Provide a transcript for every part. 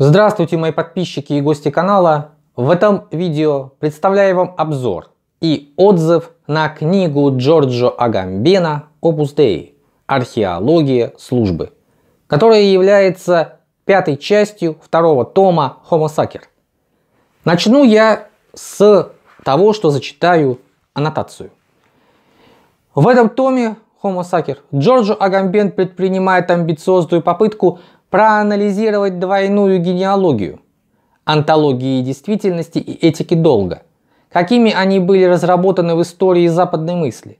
Здравствуйте, мои подписчики и гости канала. В этом видео представляю вам обзор и отзыв на книгу Джорджо Агамбена «Опус Dei. Археология службы», которая является пятой частью второго тома Homo Sacer. Начну я с того, что зачитаю аннотацию. В этом томе Homo Sacer Джорджо Агамбен предпринимает амбициозную попытку проанализировать двойную генеалогию антологии действительности и этики долга, какими они были разработаны в истории западной мысли.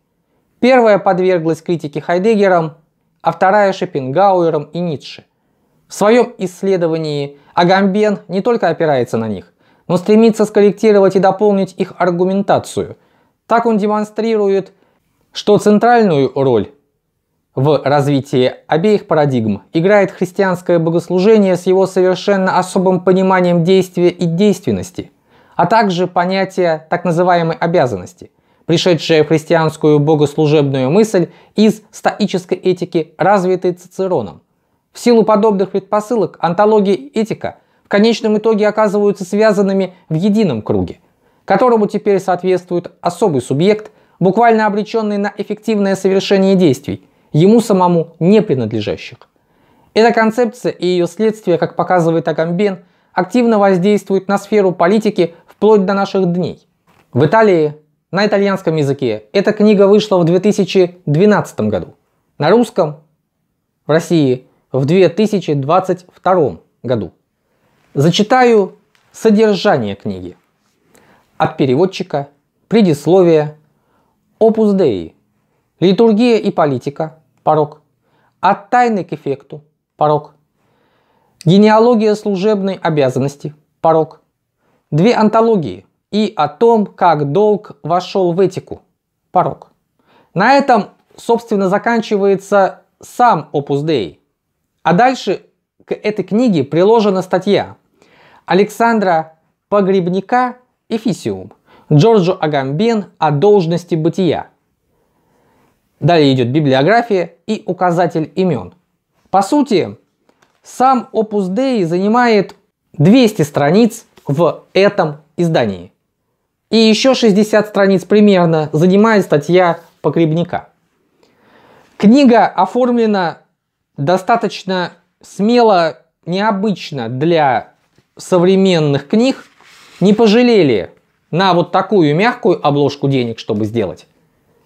Первая подверглась критике Хайдегером, а вторая Шопенгауэром и Ницше. В своем исследовании Агамбен не только опирается на них, но стремится скорректировать и дополнить их аргументацию. Так он демонстрирует, что центральную роль в развитии обеих парадигм играет христианское богослужение с его совершенно особым пониманием действия и действенности, а также понятие так называемой обязанности, пришедшее в христианскую богослужебную мысль из стоической этики, развитой Цицероном. В силу подобных предпосылок антология этика в конечном итоге оказываются связанными в едином круге, которому теперь соответствует особый субъект, буквально обреченный на эффективное совершение действий, ему самому не принадлежащих. Эта концепция и ее следствие, как показывает Агамбен, активно воздействуют на сферу политики вплоть до наших дней. В Италии на итальянском языке эта книга вышла в 2012 году, на русском в России в 2022 году. Зачитаю содержание книги. От переводчика, предисловие, опус деи – Литургия и политика – порог. От тайны к эффекту – порог. Генеалогия служебной обязанности – порог. Две антологии и о том, как долг вошел в этику – порог. На этом, собственно, заканчивается сам Opus Dei. А дальше к этой книге приложена статья Александра Погребника «Эфисиум» Джорджо Агамбен о должности бытия – Далее идет библиография и указатель имен. По сути, сам Opus Dei занимает 200 страниц в этом издании. И еще 60 страниц примерно занимает статья погребника. Книга оформлена достаточно смело, необычно для современных книг. Не пожалели на вот такую мягкую обложку денег, чтобы сделать.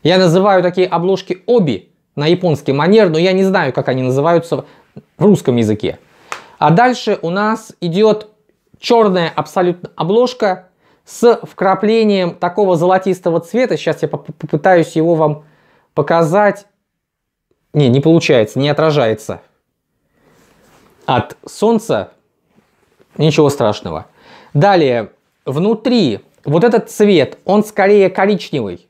Я называю такие обложки оби на японский манер, но я не знаю, как они называются в русском языке. А дальше у нас идет черная абсолютно обложка с вкраплением такого золотистого цвета. Сейчас я попытаюсь его вам показать. Не, не получается, не отражается от солнца. Ничего страшного. Далее, внутри вот этот цвет, он скорее коричневый.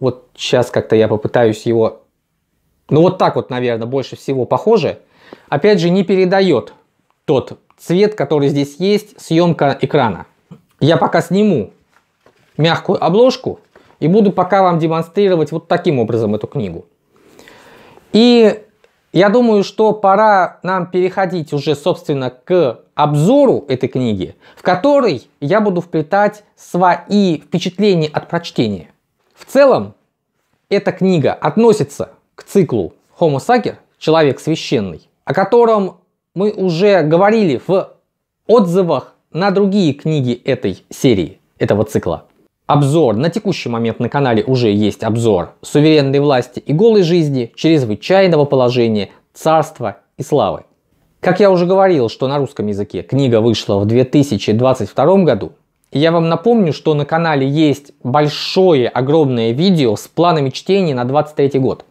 Вот сейчас как-то я попытаюсь его... Ну вот так вот, наверное, больше всего похоже. Опять же, не передает тот цвет, который здесь есть, съемка экрана. Я пока сниму мягкую обложку и буду пока вам демонстрировать вот таким образом эту книгу. И я думаю, что пора нам переходить уже, собственно, к обзору этой книги, в которой я буду вплетать свои впечатления от прочтения. В целом, эта книга относится к циклу Homo Sacer «Человек священный», о котором мы уже говорили в отзывах на другие книги этой серии, этого цикла. Обзор на текущий момент на канале уже есть обзор суверенной власти и голой жизни, чрезвычайного положения, царства и славы. Как я уже говорил, что на русском языке книга вышла в 2022 году, я вам напомню, что на канале есть большое, огромное видео с планами чтения на 23 год,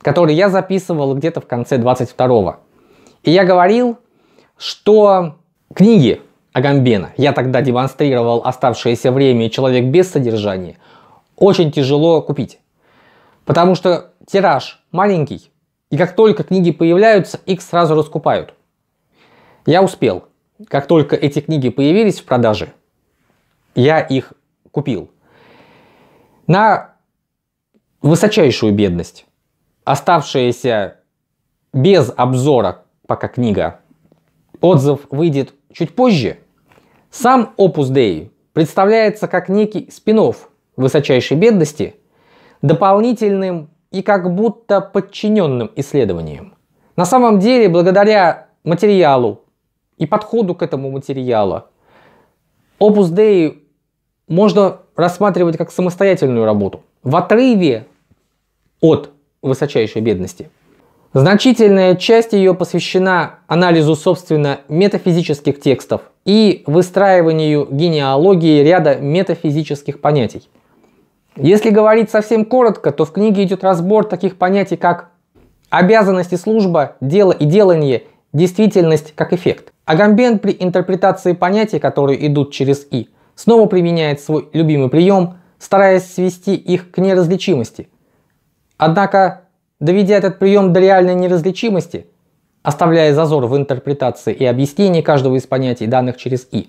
которое я записывал где-то в конце 22 -го. И я говорил, что книги Агамбена, я тогда демонстрировал оставшееся время «Человек без содержания», очень тяжело купить. Потому что тираж маленький, и как только книги появляются, их сразу раскупают. Я успел. Как только эти книги появились в продаже – я их купил. На высочайшую бедность, оставшаяся без обзора пока книга, отзыв выйдет чуть позже, сам Opus Dei представляется как некий спин высочайшей бедности, дополнительным и как будто подчиненным исследованием. На самом деле, благодаря материалу и подходу к этому материалу, Opus Dei можно рассматривать как самостоятельную работу. В отрыве от высочайшей бедности. Значительная часть ее посвящена анализу, собственно, метафизических текстов и выстраиванию генеалогии ряда метафизических понятий. Если говорить совсем коротко, то в книге идет разбор таких понятий, как обязанность и служба, дело и делание, действительность как эффект. Агамбен при интерпретации понятий, которые идут через «и», снова применяет свой любимый прием, стараясь свести их к неразличимости. Однако, доведя этот прием до реальной неразличимости, оставляя зазор в интерпретации и объяснении каждого из понятий, данных через «и»,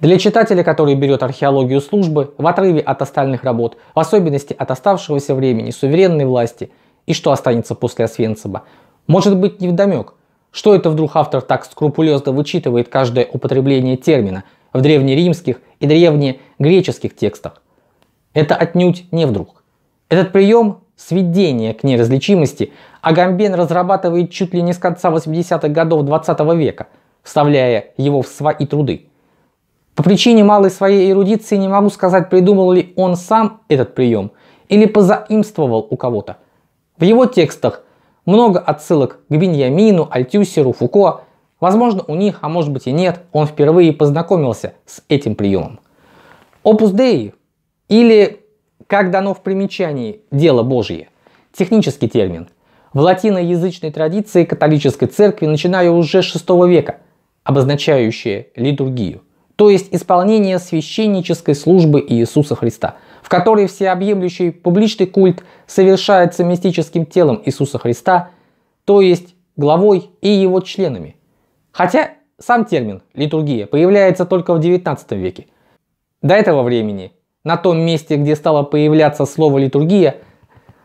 для читателя, который берет археологию службы, в отрыве от остальных работ, в особенности от оставшегося времени суверенной власти и что останется после Освенцима, может быть невдомек, что это вдруг автор так скрупулезно вычитывает каждое употребление термина, в древнеримских и древнегреческих текстах. Это отнюдь не вдруг. Этот прием сведения к неразличимости Агамбен разрабатывает чуть ли не с конца 80-х годов 20 -го века, вставляя его в свои труды. По причине малой своей эрудиции не могу сказать, придумал ли он сам этот прием или позаимствовал у кого-то. В его текстах много отсылок к Беньямину, Альтюсеру, Фуко, Возможно, у них, а может быть и нет, он впервые познакомился с этим приемом. Opus Dei или, как дано в примечании, дело Божье. Технический термин. В латиноязычной традиции католической церкви, начиная уже с VI века, обозначающее литургию, то есть исполнение священнической службы Иисуса Христа, в которой всеобъемлющий публичный культ совершается мистическим телом Иисуса Христа, то есть главой и его членами – Хотя сам термин «литургия» появляется только в XIX веке. До этого времени на том месте, где стало появляться слово «литургия»,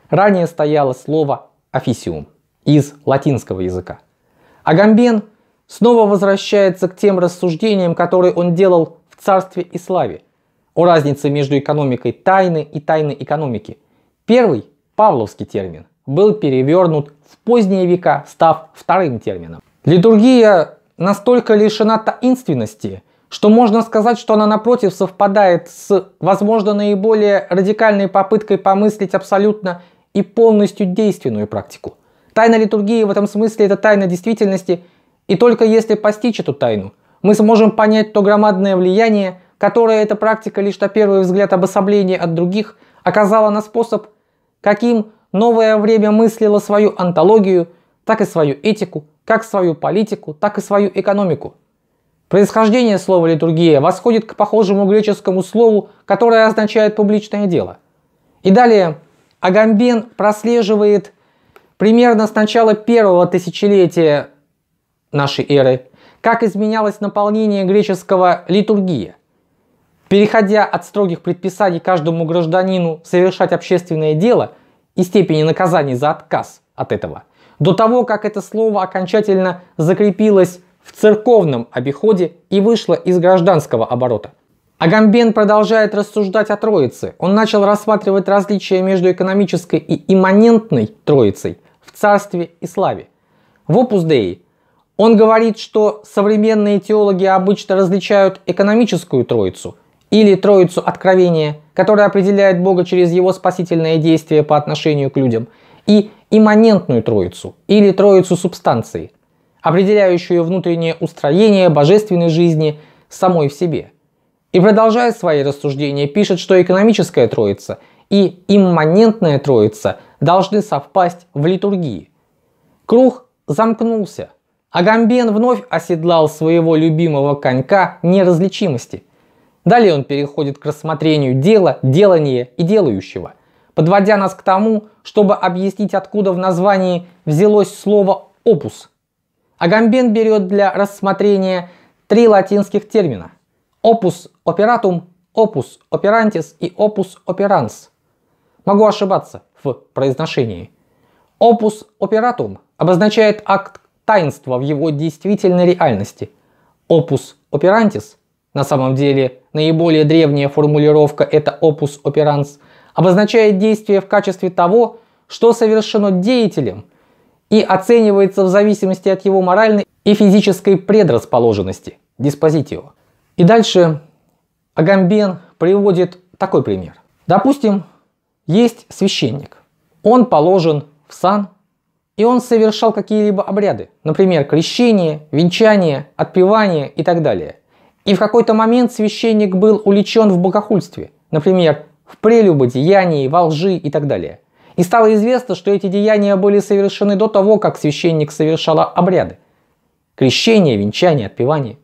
ранее стояло слово «офисиум» из латинского языка. Агамбен снова возвращается к тем рассуждениям, которые он делал в царстве и славе, о разнице между экономикой тайны и тайной экономики. Первый, павловский термин, был перевернут в поздние века, став вторым термином. Литургия настолько лишена таинственности, что можно сказать, что она напротив совпадает с, возможно, наиболее радикальной попыткой помыслить абсолютно и полностью действенную практику. Тайна литургии в этом смысле это тайна действительности, и только если постичь эту тайну, мы сможем понять то громадное влияние, которое эта практика лишь на первый взгляд обособления от других оказала на способ, каким новое время мыслило свою антологию, так и свою этику, как свою политику, так и свою экономику. Происхождение слова «литургия» восходит к похожему греческому слову, которое означает «публичное дело». И далее Агамбен прослеживает примерно с начала первого тысячелетия нашей эры, как изменялось наполнение греческого «литургия», переходя от строгих предписаний каждому гражданину совершать общественное дело и степени наказаний за отказ от этого – до того, как это слово окончательно закрепилось в церковном обиходе и вышло из гражданского оборота. Агамбен продолжает рассуждать о Троице. Он начал рассматривать различия между экономической и имманентной Троицей в царстве и славе. В Opus Dei он говорит, что современные теологи обычно различают экономическую Троицу или Троицу Откровения, которая определяет Бога через его спасительное действие по отношению к людям – и имманентную троицу или троицу субстанции, определяющую внутреннее устроение божественной жизни самой в себе. И продолжая свои рассуждения, пишет, что экономическая троица и имманентная троица должны совпасть в литургии. Круг замкнулся. а Гамбен вновь оседлал своего любимого конька неразличимости. Далее он переходит к рассмотрению дела, делания и делающего подводя нас к тому, чтобы объяснить, откуда в названии взялось слово «опус». Агамбен берет для рассмотрения три латинских термина «opus operatum», «opus operantis» и «opus operans». Могу ошибаться в произношении. «Opus operatum» обозначает акт таинства в его действительной реальности. «Opus operantis» на самом деле наиболее древняя формулировка это «opus operans» – обозначает действие в качестве того, что совершено деятелем, и оценивается в зависимости от его моральной и физической предрасположенности, диспозитива. И дальше Агамбен приводит такой пример. Допустим, есть священник. Он положен в сан, и он совершал какие-либо обряды, например, крещение, венчание, отпевание и так далее. И в какой-то момент священник был увлечен в богохульстве, например, в прелюбодеянии, во лжи и так далее. И стало известно, что эти деяния были совершены до того, как священник совершала обряды. Крещение, венчание, отпевание.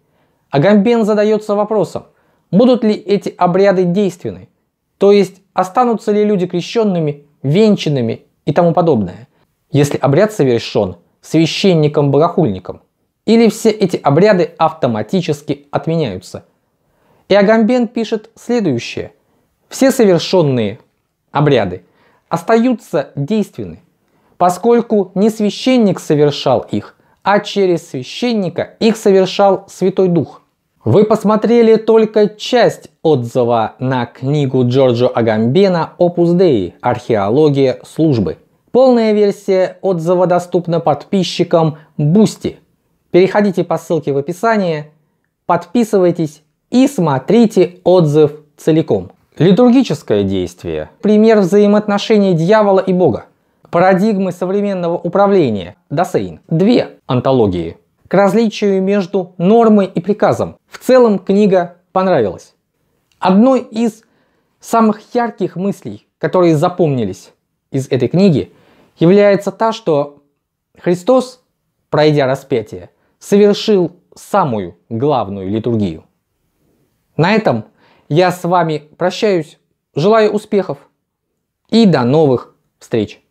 Агамбен задается вопросом, будут ли эти обряды действенны, то есть останутся ли люди крещенными, венчанными и тому подобное, если обряд совершен священником-богохульником, или все эти обряды автоматически отменяются. И Агамбен пишет следующее. Все совершенные обряды остаются действенны, поскольку не священник совершал их, а через священника их совершал Святой Дух. Вы посмотрели только часть отзыва на книгу Джорджо Агамбена «Опус Деи. Археология службы». Полная версия отзыва доступна подписчикам Бусти. Переходите по ссылке в описании, подписывайтесь и смотрите отзыв целиком. Литургическое действие – пример взаимоотношений дьявола и Бога. Парадигмы современного управления – Досейн. Две антологии. К различию между нормой и приказом. В целом книга понравилась. Одной из самых ярких мыслей, которые запомнились из этой книги, является та, что Христос, пройдя распятие, совершил самую главную литургию. На этом я с вами прощаюсь, желаю успехов и до новых встреч!